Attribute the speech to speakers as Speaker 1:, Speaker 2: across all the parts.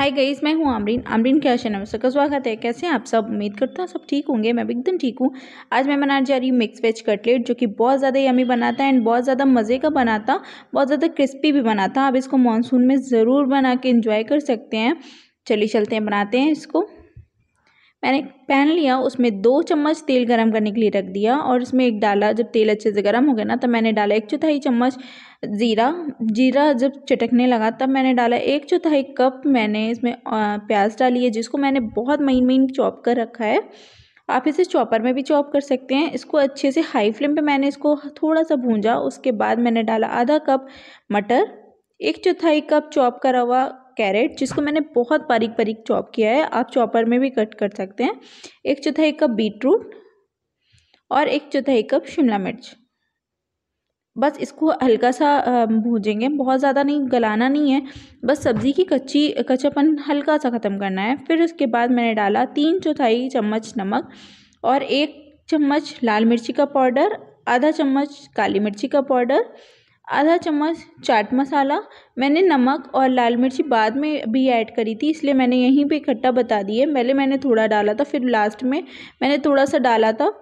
Speaker 1: हाय गईस मैं हूँ आमरीन आमरीन क्या चैनल में सबका स्वागत है कैसे हैं आप सब उम्मीद करता हूँ सब ठीक होंगे मैं भी एकदम ठीक हूँ आज मैं बनाने जा रही हूँ मिक्स वेज कटलेट जो कि बहुत ज़्यादा यमी बनाता है एंड बहुत ज़्यादा मज़े का बनाता बहुत ज़्यादा क्रिस्पी भी बनाता आप इसको मानसून में ज़रूर बना के इंजॉय कर सकते हैं चलिए चलते हैं बनाते हैं इसको मैंने पैन लिया उसमें दो चम्मच तेल गरम करने के लिए रख दिया और इसमें एक डाला जब तेल अच्छे से गर्म हो गया ना तब मैंने डाला एक चौथाई चम्मच जीरा जीरा जब चटकने लगा तब मैंने डाला एक चौथाई कप मैंने इसमें प्याज डाली है जिसको मैंने बहुत महीन महीन चॉप कर रखा है आप इसे चॉपर में भी चॉप कर सकते हैं इसको अच्छे से हाई फ्लेम पर मैंने इसको थोड़ा सा भूंजा उसके बाद मैंने डाला आधा कप मटर एक चौथाई कप चॉप करा हुआ कैरेट जिसको मैंने बहुत बारीक बारीक चॉप किया है आप चॉपर में भी कट कर सकते हैं एक चौथाई कप बीटरूट और एक चौथाई कप शिमला मिर्च बस इसको हल्का सा भूजेंगे बहुत ज़्यादा नहीं गलाना नहीं है बस सब्ज़ी की कच्ची कच्चापन हल्का सा ख़त्म करना है फिर उसके बाद मैंने डाला तीन चौथाई चम्मच नमक और एक चम्मच लाल मिर्ची का पाउडर आधा चम्मच काली मिर्ची का पाउडर आधा चम्मच चाट मसाला मैंने नमक और लाल मिर्ची बाद में भी ऐड करी थी इसलिए मैंने यहीं पे इकट्ठा बता दिए पहले मैंने थोड़ा डाला था फिर लास्ट में मैंने थोड़ा सा डाला था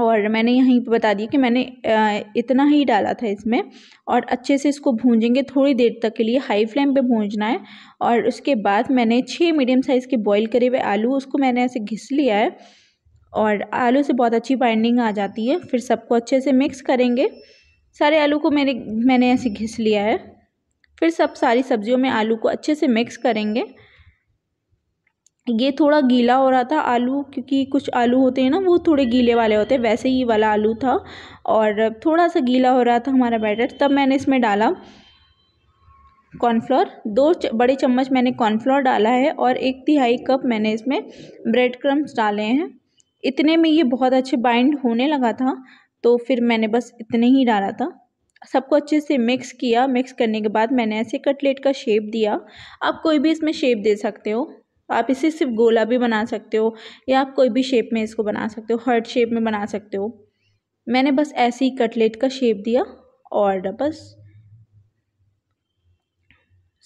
Speaker 1: और मैंने यहीं पे बता दिया कि मैंने इतना ही डाला था इसमें और अच्छे से इसको भूंजेंगे थोड़ी देर तक के लिए हाई फ्लेम पे भूंजना है और उसके बाद मैंने छः मीडियम साइज़ के बॉईल करे हुए आलू उसको मैंने ऐसे घिस लिया है और आलू से बहुत अच्छी बाइंडिंग आ जाती है फिर सबको अच्छे से मिक्स करेंगे सारे आलू को मेरे मैंने ऐसे घिस लिया है फिर सब सारी सब्जियों में आलू को अच्छे से मिक्स करेंगे ये थोड़ा गीला हो रहा था आलू क्योंकि कुछ आलू होते हैं ना वो थोड़े गीले वाले होते हैं वैसे ही वाला आलू था और थोड़ा सा गीला हो रहा था हमारा बैटर तब मैंने इसमें डाला कॉर्नफ्लोर दो बड़े चम्मच मैंने कॉर्नफ्लोर डाला है और एक तिहाई कप मैंने इसमें ब्रेड क्रम्स डाले हैं इतने में ये बहुत अच्छे बाइंड होने लगा था तो फिर मैंने बस इतने ही डाला था सबको अच्छे से मिक्स किया मिक्स करने के बाद मैंने ऐसे कटलेट का शेप दिया आप कोई भी इसमें शेप दे सकते हो आप इसे सिर्फ गोला भी बना सकते हो या आप कोई भी शेप में इसको बना सकते हो हर्ट शेप में बना सकते हो मैंने बस ऐसे ही कटलेट का शेप दिया और बस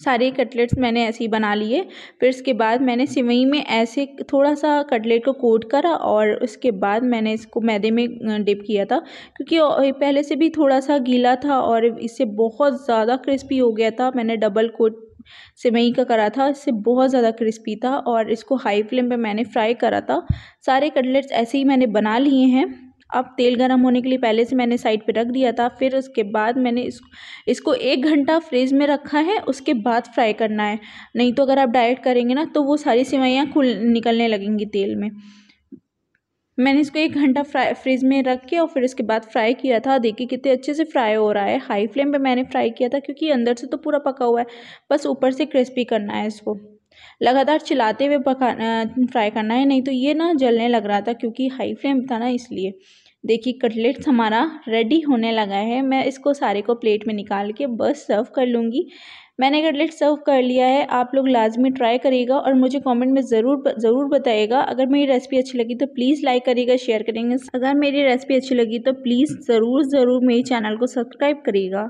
Speaker 1: सारे कटलेट्स मैंने ऐसे ही बना लिए फिर इसके बाद मैंने सिवई में ऐसे थोड़ा सा कटलेट को कोट करा और उसके बाद मैंने इसको मैदे में डिप किया था क्योंकि पहले से भी थोड़ा सा गीला था और इससे बहुत ज़्यादा क्रिस्पी हो गया था मैंने डबल कोट सिवई का करा था इससे बहुत ज़्यादा क्रिस्पी था और इसको हाई फ्लेम पर मैंने फ्राई करा था सारे कटलेट्स ऐसे ही मैंने बना लिए हैं अब तेल गर्म होने के लिए पहले से मैंने साइड पे रख दिया था फिर उसके बाद मैंने इस, इसको एक घंटा फ्रिज में रखा है उसके बाद फ्राई करना है नहीं तो अगर आप डायरेक्ट करेंगे ना तो वो सारी सिवाइयाँ खुल निकलने लगेंगी तेल में मैंने इसको एक घंटा फ्राई फ्रिज में रख के और फिर इसके बाद फ्राई किया था देखिए कितने अच्छे से फ्राई हो रहा है हाई फ्लेम पे मैंने फ्राई किया था क्योंकि अंदर से तो पूरा पका हुआ है बस ऊपर से क्रिस्पी करना है इसको लगातार चलाते हुए पका फ्राई करना है नहीं तो ये ना जलने लग रहा था क्योंकि हाई फ्लेम था ना इसलिए देखिए कटलेट्स हमारा रेडी होने लगा है मैं इसको सारे को प्लेट में निकाल के बस सर्व कर लूँगी मैंने कटलेट सर्व कर लिया है आप लोग लाजमी ट्राई करिएगा और मुझे कमेंट में ज़रूर ज़रूर बताइएगा अगर मेरी रेसिपी अच्छी लगी तो प्लीज़ लाइक करिएगा शेयर करेंगे अगर मेरी रेसिपी अच्छी लगी तो प्लीज़ ज़रूर ज़रूर मेरे चैनल को सब्सक्राइब करिएगा